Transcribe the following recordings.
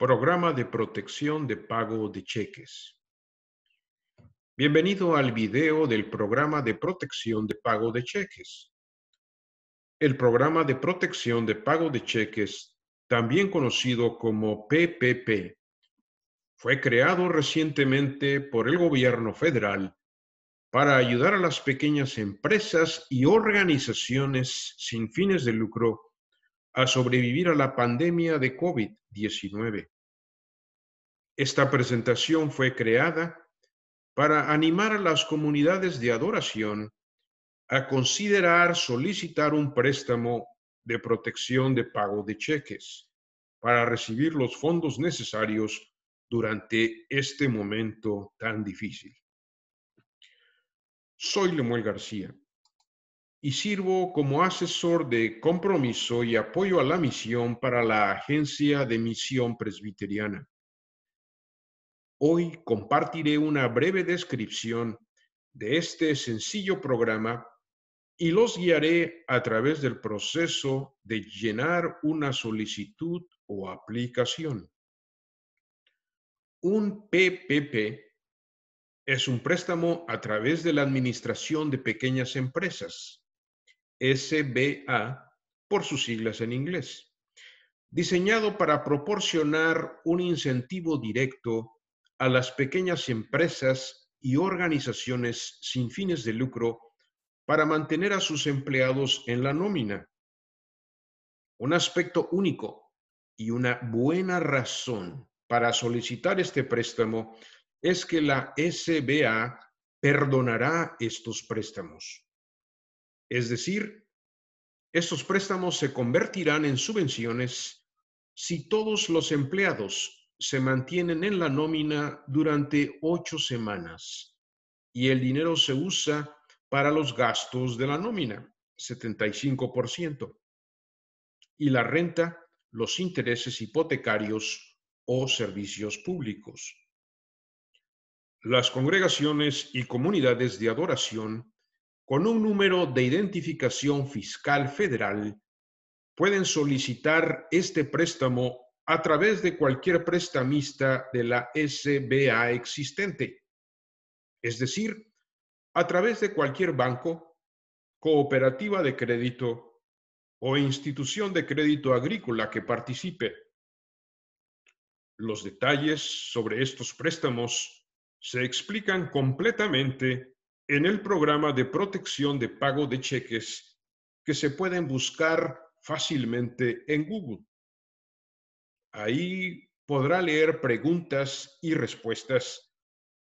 Programa de protección de pago de cheques. Bienvenido al video del programa de protección de pago de cheques. El programa de protección de pago de cheques, también conocido como PPP, fue creado recientemente por el gobierno federal para ayudar a las pequeñas empresas y organizaciones sin fines de lucro a sobrevivir a la pandemia de COVID-19. Esta presentación fue creada para animar a las comunidades de adoración a considerar solicitar un préstamo de protección de pago de cheques para recibir los fondos necesarios durante este momento tan difícil. Soy Lemuel García y sirvo como asesor de compromiso y apoyo a la misión para la Agencia de Misión Presbiteriana. Hoy compartiré una breve descripción de este sencillo programa y los guiaré a través del proceso de llenar una solicitud o aplicación. Un PPP es un préstamo a través de la Administración de Pequeñas Empresas SBA por sus siglas en inglés, diseñado para proporcionar un incentivo directo a las pequeñas empresas y organizaciones sin fines de lucro para mantener a sus empleados en la nómina. Un aspecto único y una buena razón para solicitar este préstamo es que la SBA perdonará estos préstamos. Es decir, estos préstamos se convertirán en subvenciones si todos los empleados se mantienen en la nómina durante ocho semanas y el dinero se usa para los gastos de la nómina, 75%, y la renta, los intereses hipotecarios o servicios públicos. Las congregaciones y comunidades de adoración con un número de identificación fiscal federal pueden solicitar este préstamo a través de cualquier prestamista de la SBA existente, es decir, a través de cualquier banco, cooperativa de crédito o institución de crédito agrícola que participe. Los detalles sobre estos préstamos se explican completamente en el programa de protección de pago de cheques que se pueden buscar fácilmente en Google. Ahí podrá leer preguntas y respuestas,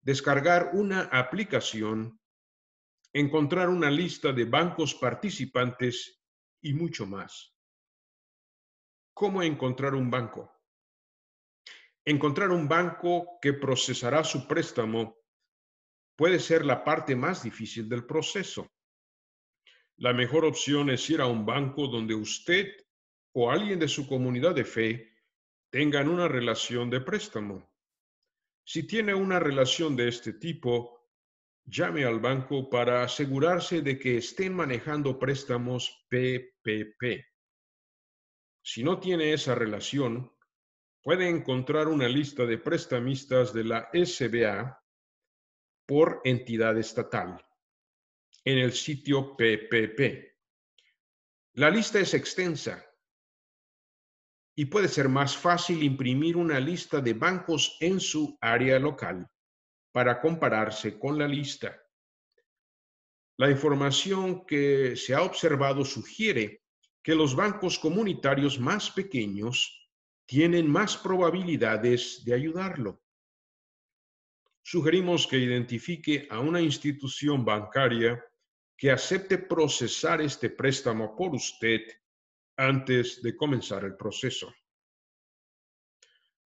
descargar una aplicación, encontrar una lista de bancos participantes y mucho más. ¿Cómo encontrar un banco? Encontrar un banco que procesará su préstamo puede ser la parte más difícil del proceso. La mejor opción es ir a un banco donde usted o alguien de su comunidad de fe tengan una relación de préstamo. Si tiene una relación de este tipo, llame al banco para asegurarse de que estén manejando préstamos PPP. Si no tiene esa relación, puede encontrar una lista de prestamistas de la SBA por entidad estatal en el sitio PPP. La lista es extensa y puede ser más fácil imprimir una lista de bancos en su área local para compararse con la lista. La información que se ha observado sugiere que los bancos comunitarios más pequeños tienen más probabilidades de ayudarlo sugerimos que identifique a una institución bancaria que acepte procesar este préstamo por usted antes de comenzar el proceso.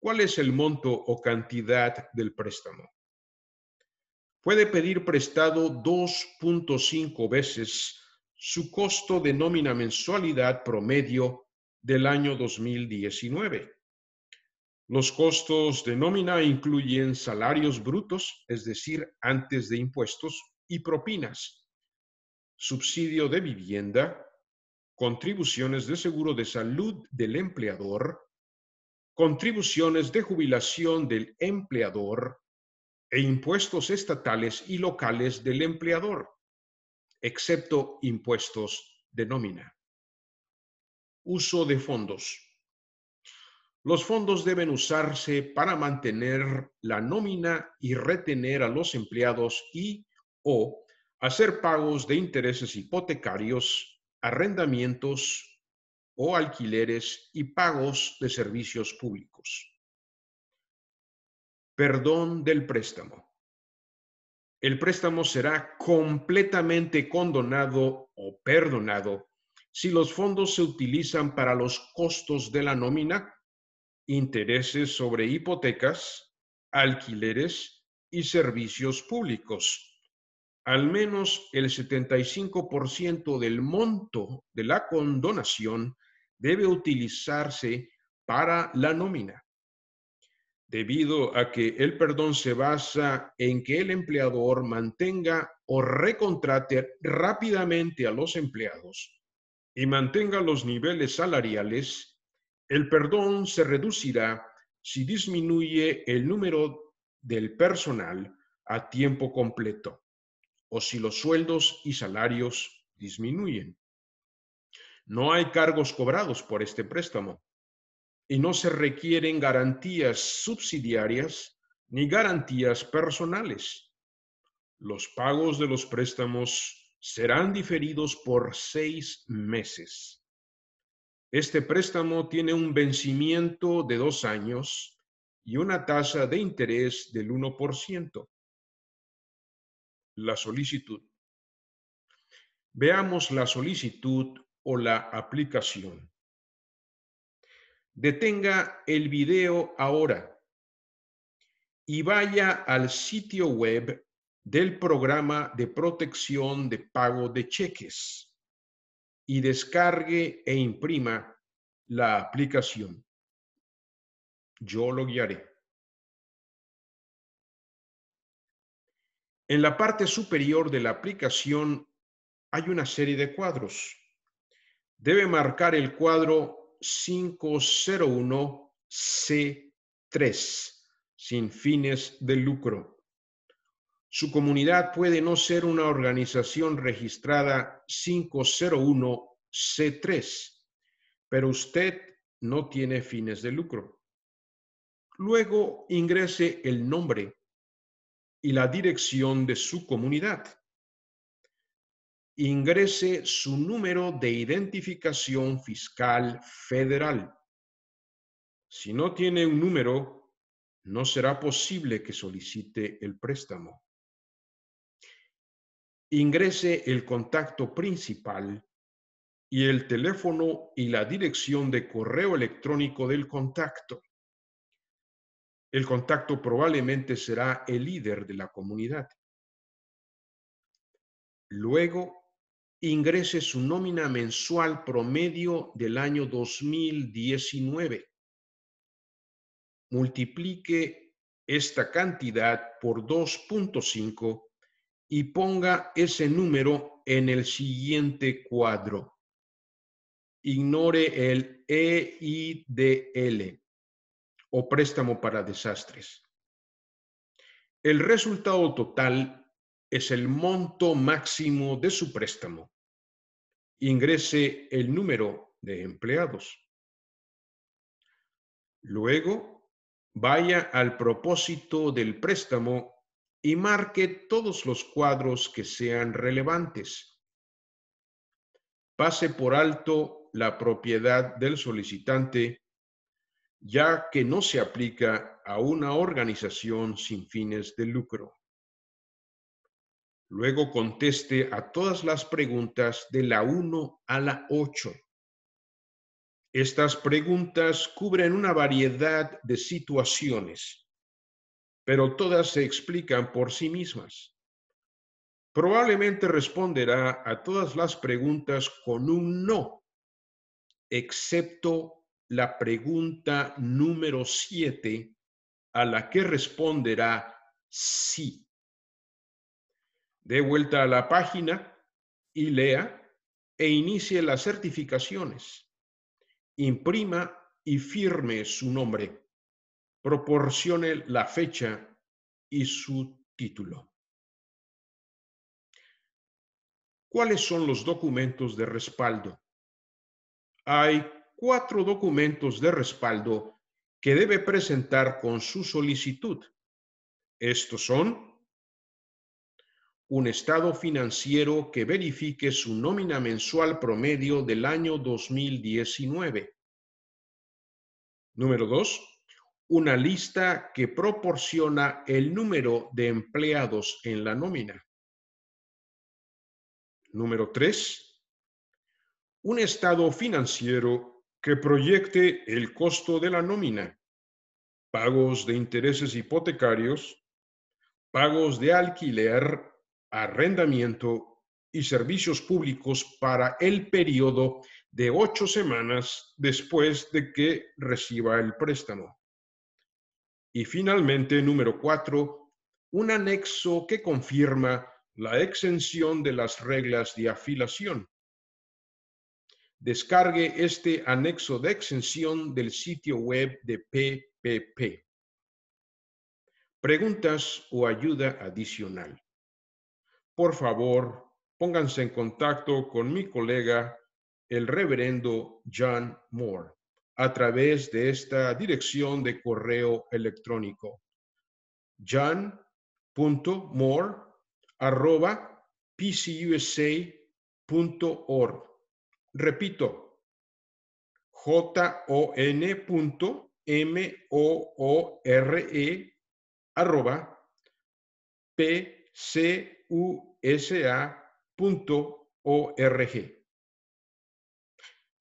¿Cuál es el monto o cantidad del préstamo? Puede pedir prestado 2.5 veces su costo de nómina mensualidad promedio del año 2019. Los costos de nómina incluyen salarios brutos, es decir, antes de impuestos, y propinas, subsidio de vivienda, contribuciones de seguro de salud del empleador, contribuciones de jubilación del empleador e impuestos estatales y locales del empleador, excepto impuestos de nómina. Uso de fondos. Los fondos deben usarse para mantener la nómina y retener a los empleados y o hacer pagos de intereses hipotecarios, arrendamientos o alquileres y pagos de servicios públicos. Perdón del préstamo. El préstamo será completamente condonado o perdonado si los fondos se utilizan para los costos de la nómina intereses sobre hipotecas, alquileres y servicios públicos. Al menos el 75% del monto de la condonación debe utilizarse para la nómina. Debido a que el perdón se basa en que el empleador mantenga o recontrate rápidamente a los empleados y mantenga los niveles salariales el perdón se reducirá si disminuye el número del personal a tiempo completo o si los sueldos y salarios disminuyen. No hay cargos cobrados por este préstamo y no se requieren garantías subsidiarias ni garantías personales. Los pagos de los préstamos serán diferidos por seis meses. Este préstamo tiene un vencimiento de dos años y una tasa de interés del 1%. La solicitud. Veamos la solicitud o la aplicación. Detenga el video ahora y vaya al sitio web del programa de protección de pago de cheques y descargue e imprima la aplicación. Yo lo guiaré. En la parte superior de la aplicación hay una serie de cuadros. Debe marcar el cuadro 501C3, sin fines de lucro. Su comunidad puede no ser una organización registrada 501C3, pero usted no tiene fines de lucro. Luego ingrese el nombre y la dirección de su comunidad. Ingrese su número de identificación fiscal federal. Si no tiene un número, no será posible que solicite el préstamo ingrese el contacto principal y el teléfono y la dirección de correo electrónico del contacto. El contacto probablemente será el líder de la comunidad. Luego, ingrese su nómina mensual promedio del año 2019. Multiplique esta cantidad por 2.5 y ponga ese número en el siguiente cuadro. Ignore el EIDL o préstamo para desastres. El resultado total es el monto máximo de su préstamo. Ingrese el número de empleados. Luego, vaya al propósito del préstamo y marque todos los cuadros que sean relevantes. Pase por alto la propiedad del solicitante, ya que no se aplica a una organización sin fines de lucro. Luego conteste a todas las preguntas de la 1 a la 8. Estas preguntas cubren una variedad de situaciones pero todas se explican por sí mismas. Probablemente responderá a todas las preguntas con un no, excepto la pregunta número 7, a la que responderá sí. De vuelta a la página y lea e inicie las certificaciones. Imprima y firme su nombre proporcione la fecha y su título. ¿Cuáles son los documentos de respaldo? Hay cuatro documentos de respaldo que debe presentar con su solicitud. Estos son un estado financiero que verifique su nómina mensual promedio del año 2019. Número dos una lista que proporciona el número de empleados en la nómina. Número 3. Un estado financiero que proyecte el costo de la nómina, pagos de intereses hipotecarios, pagos de alquiler, arrendamiento y servicios públicos para el periodo de ocho semanas después de que reciba el préstamo. Y finalmente, número cuatro, un anexo que confirma la exención de las reglas de afilación. Descargue este anexo de exención del sitio web de PPP. Preguntas o ayuda adicional. Por favor, pónganse en contacto con mi colega, el reverendo John Moore a través de esta dirección de correo electrónico john.more.pcusa.org. Repito, j-o-n.m-o-o-r-e arroba p-c-u-s-a.o-r-g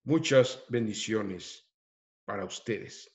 Muchas bendiciones para ustedes.